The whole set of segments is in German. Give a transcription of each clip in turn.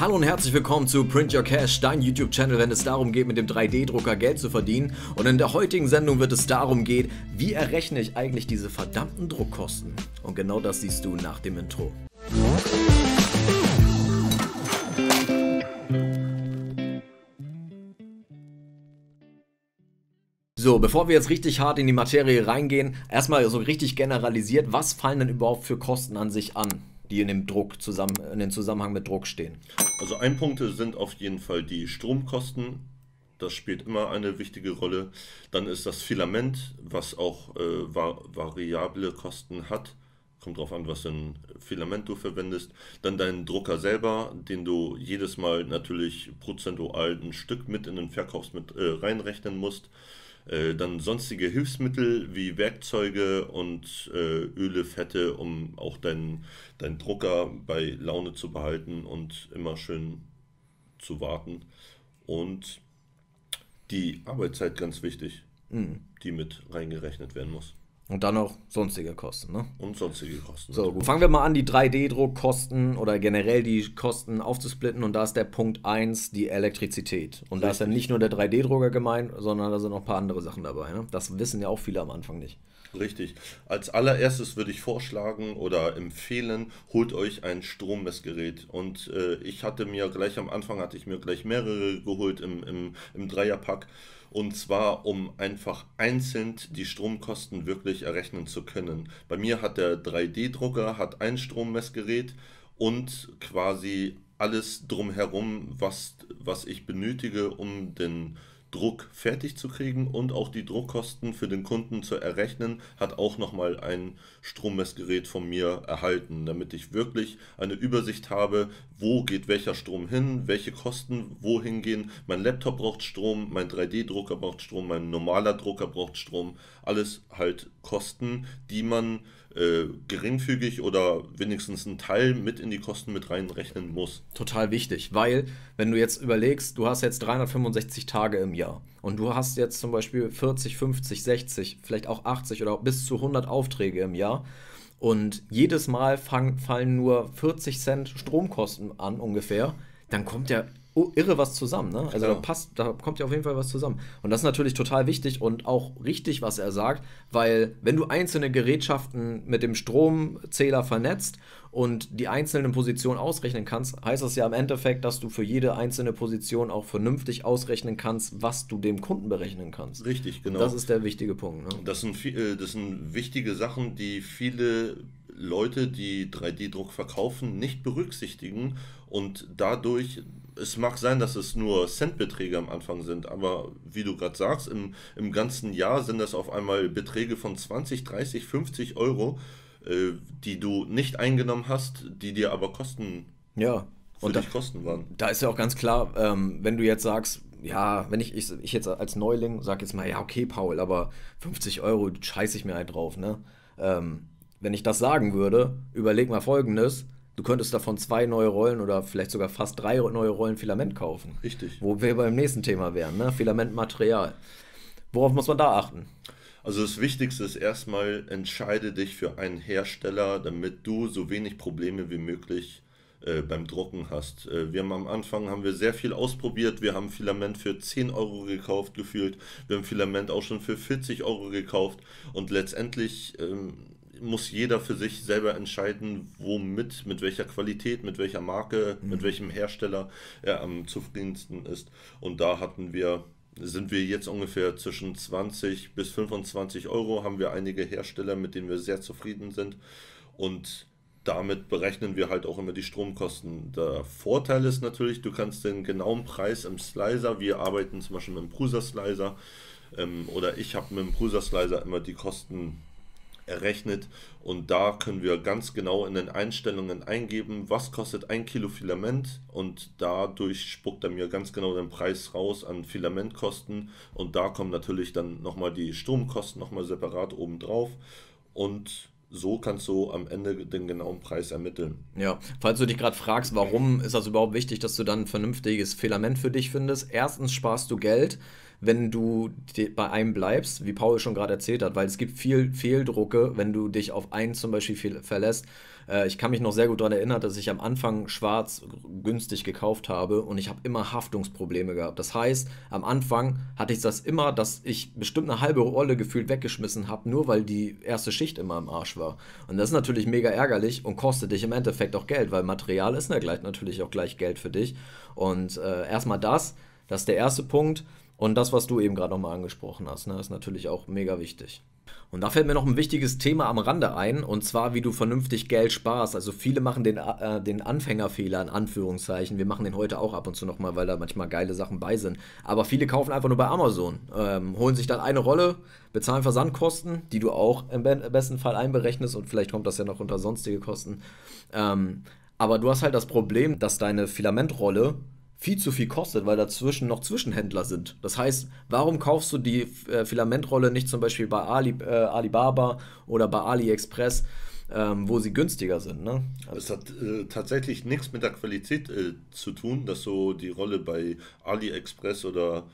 Hallo und herzlich willkommen zu Print Your Cash, dein YouTube-Channel, wenn es darum geht, mit dem 3D-Drucker Geld zu verdienen. Und in der heutigen Sendung wird es darum gehen, wie errechne ich eigentlich diese verdammten Druckkosten? Und genau das siehst du nach dem Intro. So, bevor wir jetzt richtig hart in die Materie reingehen, erstmal so richtig generalisiert, was fallen denn überhaupt für Kosten an sich an? die in dem Druck zusammen, in den Zusammenhang mit Druck stehen. Also ein Punkt sind auf jeden Fall die Stromkosten. Das spielt immer eine wichtige Rolle. Dann ist das Filament, was auch äh, var variable Kosten hat. Kommt drauf an, was für ein Filament du verwendest. Dann deinen Drucker selber, den du jedes Mal natürlich prozentual ein Stück mit in den Verkaufs mit äh, reinrechnen musst. Äh, dann sonstige Hilfsmittel wie Werkzeuge und äh, Öle, Fette, um auch deinen dein Drucker bei Laune zu behalten und immer schön zu warten. Und die Arbeitszeit ganz wichtig, mhm. die mit reingerechnet werden muss. Und dann noch sonstige Kosten, ne? Und sonstige Kosten. So, gut. Fangen wir mal an, die 3D-Druckkosten oder generell die Kosten aufzusplitten. Und da ist der Punkt 1 die Elektrizität. Und Richtig. da ist ja nicht nur der 3D-Drucker gemeint, sondern da sind noch ein paar andere Sachen dabei. Ne? Das wissen ja auch viele am Anfang nicht. Richtig. Als allererstes würde ich vorschlagen oder empfehlen, holt euch ein Strommessgerät. Und äh, ich hatte mir gleich am Anfang, hatte ich mir gleich mehrere geholt im, im, im Dreierpack. Und zwar, um einfach einzeln die Stromkosten wirklich errechnen zu können. Bei mir hat der 3D-Drucker, hat ein Strommessgerät und quasi alles drumherum, was, was ich benötige, um den Druck fertig zu kriegen und auch die Druckkosten für den Kunden zu errechnen, hat auch nochmal ein Strommessgerät von mir erhalten, damit ich wirklich eine Übersicht habe, wo geht welcher Strom hin, welche Kosten wohin gehen. Mein Laptop braucht Strom, mein 3D-Drucker braucht Strom, mein normaler Drucker braucht Strom. Alles halt Kosten, die man äh, geringfügig oder wenigstens einen Teil mit in die Kosten mit reinrechnen muss. Total wichtig, weil wenn du jetzt überlegst, du hast jetzt 365 Tage im Jahr und du hast jetzt zum Beispiel 40, 50, 60, vielleicht auch 80 oder bis zu 100 Aufträge im Jahr und jedes Mal fang, fallen nur 40 Cent Stromkosten an ungefähr, dann kommt der Oh, irre was zusammen. Ne? Also genau. da passt, da kommt ja auf jeden Fall was zusammen. Und das ist natürlich total wichtig und auch richtig, was er sagt, weil wenn du einzelne Gerätschaften mit dem Stromzähler vernetzt und die einzelnen Positionen ausrechnen kannst, heißt das ja im Endeffekt, dass du für jede einzelne Position auch vernünftig ausrechnen kannst, was du dem Kunden berechnen kannst. Richtig, genau. das ist der wichtige Punkt. Ne? Das, sind viel, äh, das sind wichtige Sachen, die viele Leute, die 3D-Druck verkaufen, nicht berücksichtigen und dadurch es mag sein, dass es nur Centbeträge am Anfang sind, aber wie du gerade sagst, im, im ganzen Jahr sind das auf einmal Beträge von 20, 30, 50 Euro, äh, die du nicht eingenommen hast, die dir aber Kosten, ja. und da, Kosten waren. Da ist ja auch ganz klar, ähm, wenn du jetzt sagst, ja, wenn ich, ich, ich jetzt als Neuling sage jetzt mal, ja, okay, Paul, aber 50 Euro scheiße ich mir halt drauf, ne? Ähm, wenn ich das sagen würde, überleg mal folgendes Du könntest davon zwei neue Rollen oder vielleicht sogar fast drei neue Rollen Filament kaufen. Richtig. Wo wir beim nächsten Thema wären, ne? Filamentmaterial. Worauf muss man da achten? Also das Wichtigste ist erstmal, entscheide dich für einen Hersteller, damit du so wenig Probleme wie möglich äh, beim Drucken hast. Äh, wir haben am Anfang haben wir sehr viel ausprobiert. Wir haben Filament für 10 Euro gekauft gefühlt. Wir haben Filament auch schon für 40 Euro gekauft. Und letztendlich ähm, muss jeder für sich selber entscheiden, womit, mit welcher Qualität, mit welcher Marke, mhm. mit welchem Hersteller er am zufriedensten ist. Und da hatten wir sind wir jetzt ungefähr zwischen 20 bis 25 Euro, haben wir einige Hersteller, mit denen wir sehr zufrieden sind und damit berechnen wir halt auch immer die Stromkosten. Der Vorteil ist natürlich, du kannst den genauen Preis im Slicer, wir arbeiten zum Beispiel mit dem Prusa Slicer ähm, oder ich habe mit dem Prusa Slicer immer die Kosten errechnet und da können wir ganz genau in den Einstellungen eingeben, was kostet ein Kilo Filament und dadurch spuckt er mir ganz genau den Preis raus an Filamentkosten und da kommen natürlich dann nochmal die Stromkosten nochmal separat obendrauf und so kannst du am Ende den genauen Preis ermitteln. Ja, falls du dich gerade fragst, warum ist das überhaupt wichtig, dass du dann ein vernünftiges Filament für dich findest, erstens sparst du Geld wenn du bei einem bleibst, wie Paul schon gerade erzählt hat, weil es gibt viel Fehldrucke, wenn du dich auf einen zum Beispiel verlässt. Äh, ich kann mich noch sehr gut daran erinnern, dass ich am Anfang schwarz günstig gekauft habe und ich habe immer Haftungsprobleme gehabt. Das heißt, am Anfang hatte ich das immer, dass ich bestimmt eine halbe Rolle gefühlt weggeschmissen habe, nur weil die erste Schicht immer im Arsch war. Und das ist natürlich mega ärgerlich und kostet dich im Endeffekt auch Geld, weil Material ist ja gleich natürlich auch gleich Geld für dich. Und äh, erstmal das, das ist der erste Punkt. Und das, was du eben gerade nochmal angesprochen hast, ne, ist natürlich auch mega wichtig. Und da fällt mir noch ein wichtiges Thema am Rande ein, und zwar, wie du vernünftig Geld sparst. Also viele machen den, äh, den Anfängerfehler in Anführungszeichen. Wir machen den heute auch ab und zu nochmal, weil da manchmal geile Sachen bei sind. Aber viele kaufen einfach nur bei Amazon, ähm, holen sich dann eine Rolle, bezahlen Versandkosten, die du auch im, besten Fall einberechnest und vielleicht kommt das ja noch unter sonstige Kosten. Ähm, aber du hast halt das Problem, dass deine Filamentrolle viel zu viel kostet, weil dazwischen noch Zwischenhändler sind. Das heißt, warum kaufst du die äh, Filamentrolle nicht zum Beispiel bei Ali, äh, Alibaba oder bei AliExpress, ähm, wo sie günstiger sind? Ne? Also es hat äh, tatsächlich nichts mit der Qualität äh, zu tun, dass so die Rolle bei AliExpress oder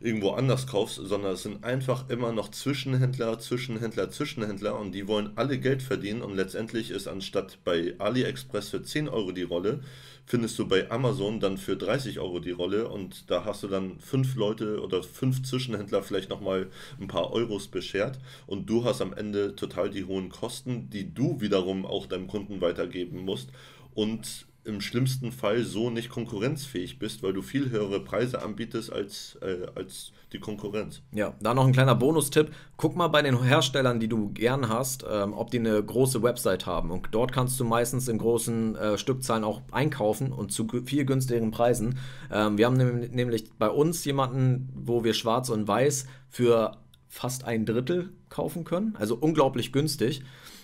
irgendwo anders kaufst, sondern es sind einfach immer noch Zwischenhändler, Zwischenhändler, Zwischenhändler und die wollen alle Geld verdienen und letztendlich ist anstatt bei AliExpress für 10 Euro die Rolle, findest du bei Amazon dann für 30 Euro die Rolle und da hast du dann fünf Leute oder fünf Zwischenhändler vielleicht nochmal ein paar Euros beschert und du hast am Ende total die hohen Kosten, die du wiederum auch deinem Kunden weitergeben musst und im schlimmsten Fall so nicht konkurrenzfähig bist, weil du viel höhere Preise anbietest als, äh, als die Konkurrenz. Ja, da noch ein kleiner Bonustipp. Guck mal bei den Herstellern, die du gern hast, ähm, ob die eine große Website haben. Und dort kannst du meistens in großen äh, Stückzahlen auch einkaufen und zu viel günstigeren Preisen. Ähm, wir haben nämlich bei uns jemanden, wo wir schwarz und weiß für fast ein Drittel kaufen können. Also unglaublich günstig.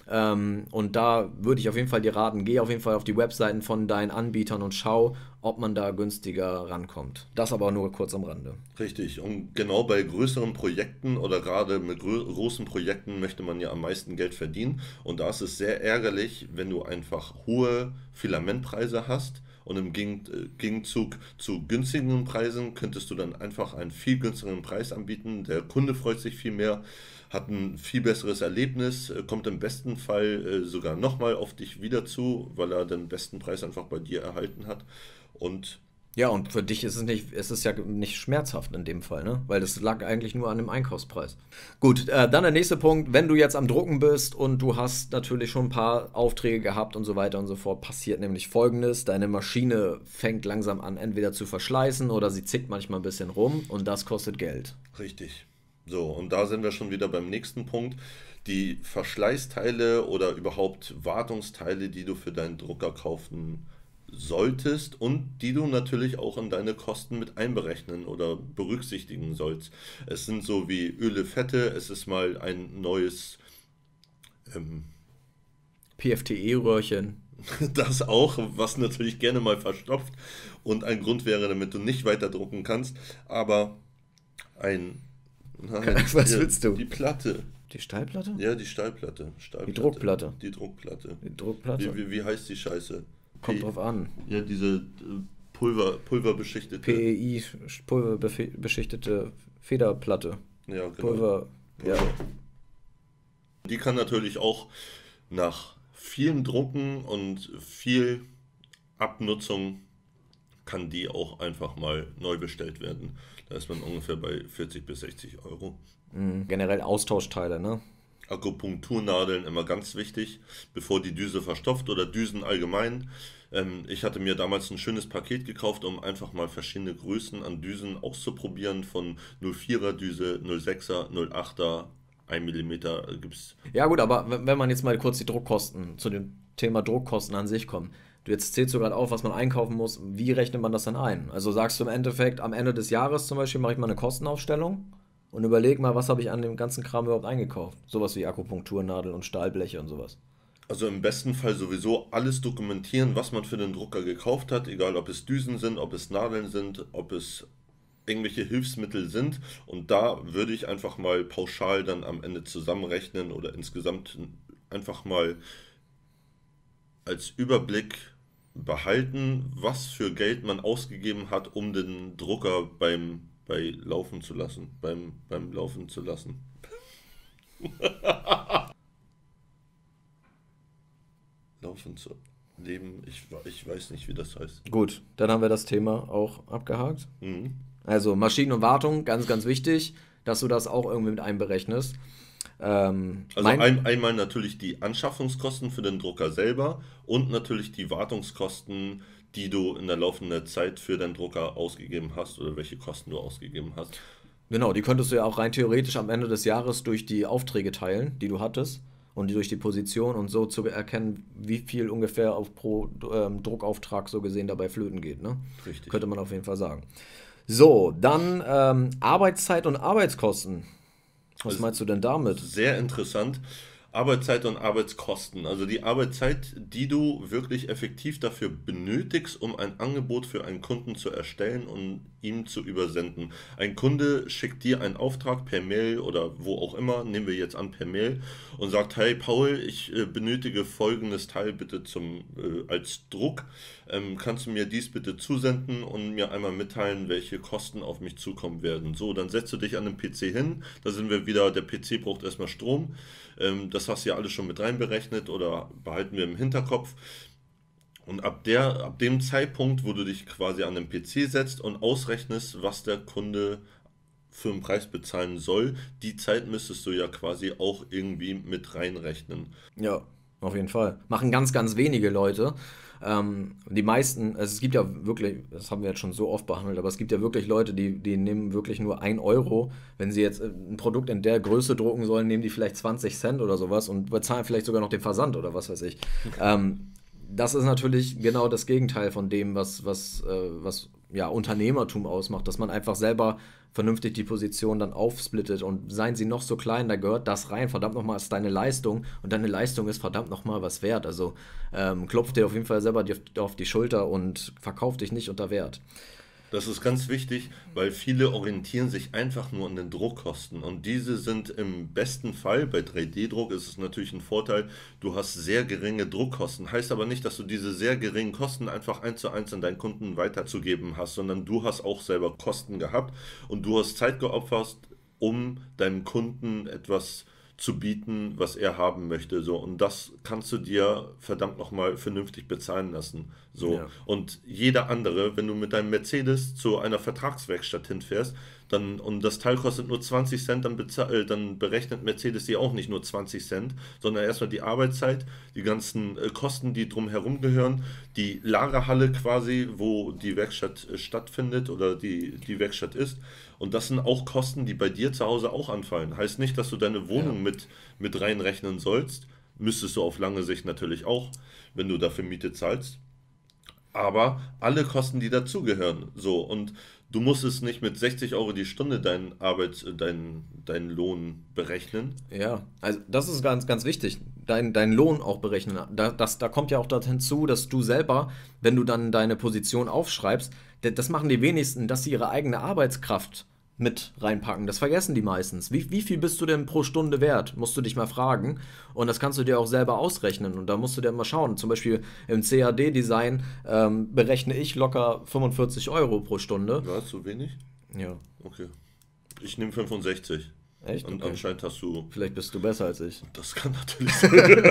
Ähm, und da würde ich auf jeden Fall dir raten, geh auf jeden Fall auf die Webseiten von deinen Anbietern und schau, ob man da günstiger rankommt. Das aber nur kurz am Rande. Richtig. Und genau bei größeren Projekten oder gerade mit großen Projekten möchte man ja am meisten Geld verdienen. Und da ist es sehr ärgerlich, wenn du einfach hohe Filamentpreise hast und im äh, Gegenzug zu günstigen Preisen könntest du dann einfach einen viel günstigeren Preis anbieten. Der Kunde freut sich viel mehr, hat ein viel besseres Erlebnis, äh, kommt im besten Fall äh, sogar nochmal auf dich wieder zu, weil er den besten Preis einfach bei dir erhalten hat und ja, und für dich ist es nicht, ist es ja nicht schmerzhaft in dem Fall, ne? Weil das lag eigentlich nur an dem Einkaufspreis. Gut, äh, dann der nächste Punkt, wenn du jetzt am Drucken bist und du hast natürlich schon ein paar Aufträge gehabt und so weiter und so fort, passiert nämlich folgendes: Deine Maschine fängt langsam an, entweder zu verschleißen oder sie zickt manchmal ein bisschen rum und das kostet Geld. Richtig. So, und da sind wir schon wieder beim nächsten Punkt. Die Verschleißteile oder überhaupt Wartungsteile, die du für deinen Drucker kaufen solltest und die du natürlich auch in deine Kosten mit einberechnen oder berücksichtigen sollst. Es sind so wie Öle, Fette, es ist mal ein neues ähm, PFTE-Röhrchen. Das auch, was natürlich gerne mal verstopft und ein Grund wäre, damit du nicht weiter drucken kannst, aber ein... Nein, was die, willst du? Die Platte. Die Stahlplatte? Ja, die Stahlplatte. Stahlplatte. Die Druckplatte. Die Druckplatte. Die Druckplatte. Wie, wie, wie heißt die Scheiße? Kommt drauf an. Ja, diese äh, Pulver, pulverbeschichtete. PEI, pulverbeschichtete Federplatte. Ja, genau. Pulver, Pulver. Ja. Die kann natürlich auch nach vielen Drucken und viel Abnutzung kann die auch einfach mal neu bestellt werden. Da ist man ungefähr bei 40 bis 60 Euro. Mhm, generell Austauschteile, ne? Akupunkturnadeln immer ganz wichtig, bevor die Düse verstopft oder Düsen allgemein. Ähm, ich hatte mir damals ein schönes Paket gekauft, um einfach mal verschiedene Größen an Düsen auszuprobieren, von 04er Düse, 06er, 08er, 1 mm gibt es. Ja gut, aber wenn man jetzt mal kurz die Druckkosten, zu dem Thema Druckkosten an sich kommt. Du jetzt zählst du gerade auf, was man einkaufen muss. Wie rechnet man das dann ein? Also sagst du im Endeffekt, am Ende des Jahres zum Beispiel mache ich mal eine Kostenaufstellung und überleg mal, was habe ich an dem ganzen Kram überhaupt eingekauft. Sowas wie Akupunkturnadeln und Stahlbleche und sowas. Also im besten Fall sowieso alles dokumentieren, was man für den Drucker gekauft hat, egal ob es Düsen sind, ob es Nadeln sind, ob es irgendwelche Hilfsmittel sind. Und da würde ich einfach mal pauschal dann am Ende zusammenrechnen oder insgesamt einfach mal als Überblick behalten, was für Geld man ausgegeben hat, um den Drucker beim bei Laufen zu lassen. Beim, beim Laufen zu lassen. Laufen zu leben. Ich, ich weiß nicht, wie das heißt. Gut, dann haben wir das Thema auch abgehakt. Mhm. Also Maschinen und Wartung, ganz, ganz wichtig, dass du das auch irgendwie mit einberechnest. Ähm, also ein, einmal natürlich die Anschaffungskosten für den Drucker selber und natürlich die Wartungskosten, die du in der laufenden Zeit für deinen Drucker ausgegeben hast oder welche Kosten du ausgegeben hast. Genau, die könntest du ja auch rein theoretisch am Ende des Jahres durch die Aufträge teilen, die du hattest und durch die Position und so zu erkennen, wie viel ungefähr auf pro ähm, Druckauftrag so gesehen dabei flöten geht. Ne? Richtig. Könnte man auf jeden Fall sagen. So, dann ähm, Arbeitszeit und Arbeitskosten. Was also meinst du denn damit? Sehr interessant. Arbeitszeit und Arbeitskosten. Also die Arbeitszeit, die du wirklich effektiv dafür benötigst, um ein Angebot für einen Kunden zu erstellen und ihm zu übersenden. Ein Kunde schickt dir einen Auftrag per Mail oder wo auch immer, nehmen wir jetzt an per Mail und sagt, hey Paul, ich äh, benötige folgendes Teil bitte zum, äh, als Druck. Ähm, kannst du mir dies bitte zusenden und mir einmal mitteilen, welche Kosten auf mich zukommen werden? So, dann setzt du dich an den PC hin, da sind wir wieder, der PC braucht erstmal Strom. Ähm, das hast du ja alles schon mit reinberechnet oder behalten wir im Hinterkopf. Und ab, der, ab dem Zeitpunkt, wo du dich quasi an den PC setzt und ausrechnest, was der Kunde für einen Preis bezahlen soll, die Zeit müsstest du ja quasi auch irgendwie mit reinrechnen. Ja, auf jeden Fall. Machen ganz, ganz wenige Leute. Ähm, die meisten, also es gibt ja wirklich, das haben wir jetzt schon so oft behandelt, aber es gibt ja wirklich Leute, die, die nehmen wirklich nur 1 Euro. Wenn sie jetzt äh, ein Produkt in der Größe drucken sollen, nehmen die vielleicht 20 Cent oder sowas und bezahlen vielleicht sogar noch den Versand oder was weiß ich. Okay. Ähm, das ist natürlich genau das Gegenteil von dem, was, was, äh, was ja, Unternehmertum ausmacht, dass man einfach selber vernünftig die Position dann aufsplittet und seien sie noch so klein, da gehört das rein, verdammt nochmal, ist deine Leistung und deine Leistung ist verdammt nochmal was wert. Also ähm, klopf dir auf jeden Fall selber auf die Schulter und verkauf dich nicht unter Wert. Das ist ganz wichtig, weil viele orientieren sich einfach nur an den Druckkosten und diese sind im besten Fall, bei 3D-Druck ist es natürlich ein Vorteil, du hast sehr geringe Druckkosten. Heißt aber nicht, dass du diese sehr geringen Kosten einfach eins zu eins an deinen Kunden weiterzugeben hast, sondern du hast auch selber Kosten gehabt und du hast Zeit geopfert, um deinem Kunden etwas zu zu bieten, was er haben möchte. So. Und das kannst du dir verdammt nochmal vernünftig bezahlen lassen. So. Ja. Und jeder andere, wenn du mit deinem Mercedes zu einer Vertragswerkstatt hinfährst, dann, und das Teil kostet nur 20 Cent, dann, äh, dann berechnet Mercedes die auch nicht nur 20 Cent, sondern erstmal die Arbeitszeit, die ganzen äh, Kosten, die drumherum gehören, die Lagerhalle quasi, wo die Werkstatt äh, stattfindet oder die, die Werkstatt ist. Und das sind auch Kosten, die bei dir zu Hause auch anfallen. Heißt nicht, dass du deine Wohnung ja. mit, mit reinrechnen sollst. Müsstest du auf lange Sicht natürlich auch, wenn du dafür Miete zahlst aber alle Kosten, die dazugehören. So, und du musst es nicht mit 60 Euro die Stunde deinen Arbeits-, äh, deinen, deinen Lohn berechnen. Ja, also das ist ganz, ganz wichtig. Dein, deinen Lohn auch berechnen. Da, das, da kommt ja auch dazu, dass du selber, wenn du dann deine Position aufschreibst, das machen die wenigsten, dass sie ihre eigene Arbeitskraft mit reinpacken. Das vergessen die meistens. Wie, wie viel bist du denn pro Stunde wert? Musst du dich mal fragen. Und das kannst du dir auch selber ausrechnen. Und da musst du dir mal schauen. Zum Beispiel im CAD-Design ähm, berechne ich locker 45 Euro pro Stunde. Ja, ist zu wenig? Ja. Okay. Ich nehme 65. Echt? Und okay. anscheinend hast du. Vielleicht bist du besser als ich. Das kann natürlich sein.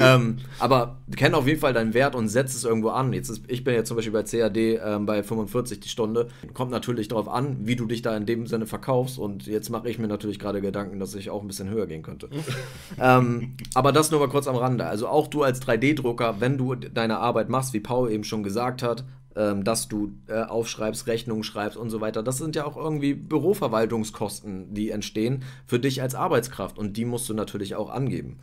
ähm, aber kenn auf jeden Fall deinen Wert und setz es irgendwo an. Jetzt ist, ich bin jetzt zum Beispiel bei CAD ähm, bei 45 die Stunde. Kommt natürlich darauf an, wie du dich da in dem Sinne verkaufst. Und jetzt mache ich mir natürlich gerade Gedanken, dass ich auch ein bisschen höher gehen könnte. ähm, aber das nur mal kurz am Rande. Also auch du als 3D-Drucker, wenn du deine Arbeit machst, wie Paul eben schon gesagt hat, ähm, dass du äh, aufschreibst, Rechnungen schreibst und so weiter. Das sind ja auch irgendwie Büroverwaltungskosten, die entstehen für dich als Arbeitskraft und die musst du natürlich auch angeben.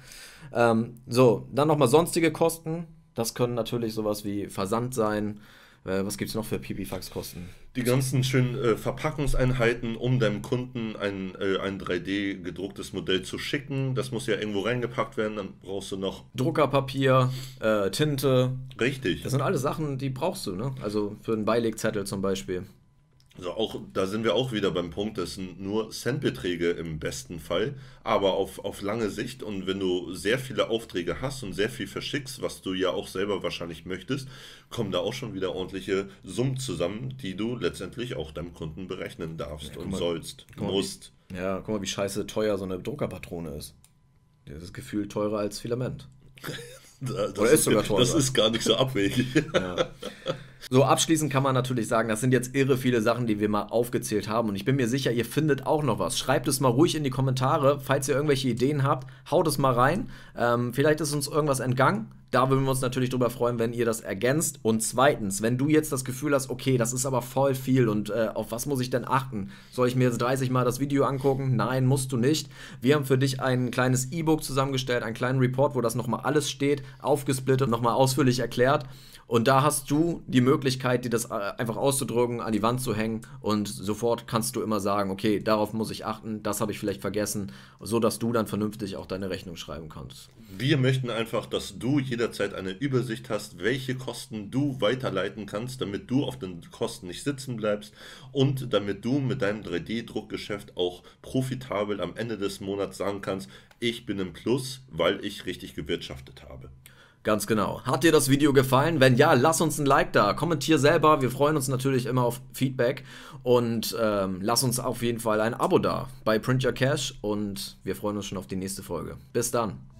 Ähm, so, dann nochmal sonstige Kosten. Das können natürlich sowas wie Versand sein, äh, was gibt es noch für Pipifax-Kosten? Die ganzen schönen äh, Verpackungseinheiten, um deinem Kunden ein, äh, ein 3D-gedrucktes Modell zu schicken. Das muss ja irgendwo reingepackt werden, dann brauchst du noch. Druckerpapier, äh, Tinte. Richtig. Das sind alles Sachen, die brauchst du, ne? Also für einen Beilegzettel zum Beispiel. Also auch, da sind wir auch wieder beim Punkt, das sind nur Centbeträge im besten Fall, aber auf, auf lange Sicht und wenn du sehr viele Aufträge hast und sehr viel verschickst, was du ja auch selber wahrscheinlich möchtest, kommen da auch schon wieder ordentliche Summen zusammen, die du letztendlich auch deinem Kunden berechnen darfst ja, und mal, sollst, musst. Mal, ja, guck mal, wie scheiße teuer so eine Druckerpatrone ist. Das ist gefühlt teurer als Filament. das, Oder ist, sogar teurer. Das ist gar nicht so abwegig. ja. So, abschließend kann man natürlich sagen, das sind jetzt irre viele Sachen, die wir mal aufgezählt haben. Und ich bin mir sicher, ihr findet auch noch was. Schreibt es mal ruhig in die Kommentare. Falls ihr irgendwelche Ideen habt, haut es mal rein. Ähm, vielleicht ist uns irgendwas entgangen. Da würden wir uns natürlich drüber freuen, wenn ihr das ergänzt. Und zweitens, wenn du jetzt das Gefühl hast, okay, das ist aber voll viel und äh, auf was muss ich denn achten? Soll ich mir jetzt 30 Mal das Video angucken? Nein, musst du nicht. Wir haben für dich ein kleines E-Book zusammengestellt, einen kleinen Report, wo das nochmal alles steht, aufgesplittet, nochmal ausführlich erklärt. Und da hast du die Möglichkeit, dir das äh, einfach auszudrücken, an die Wand zu hängen und sofort kannst du immer sagen, okay, darauf muss ich achten, das habe ich vielleicht vergessen, sodass du dann vernünftig auch deine Rechnung schreiben kannst. Wir möchten einfach, dass du jederzeit eine Übersicht hast, welche Kosten du weiterleiten kannst, damit du auf den Kosten nicht sitzen bleibst und damit du mit deinem 3D-Druckgeschäft auch profitabel am Ende des Monats sagen kannst, ich bin im Plus, weil ich richtig gewirtschaftet habe. Ganz genau. Hat dir das Video gefallen? Wenn ja, lass uns ein Like da, kommentier selber. Wir freuen uns natürlich immer auf Feedback und ähm, lass uns auf jeden Fall ein Abo da bei Print Your Cash und wir freuen uns schon auf die nächste Folge. Bis dann.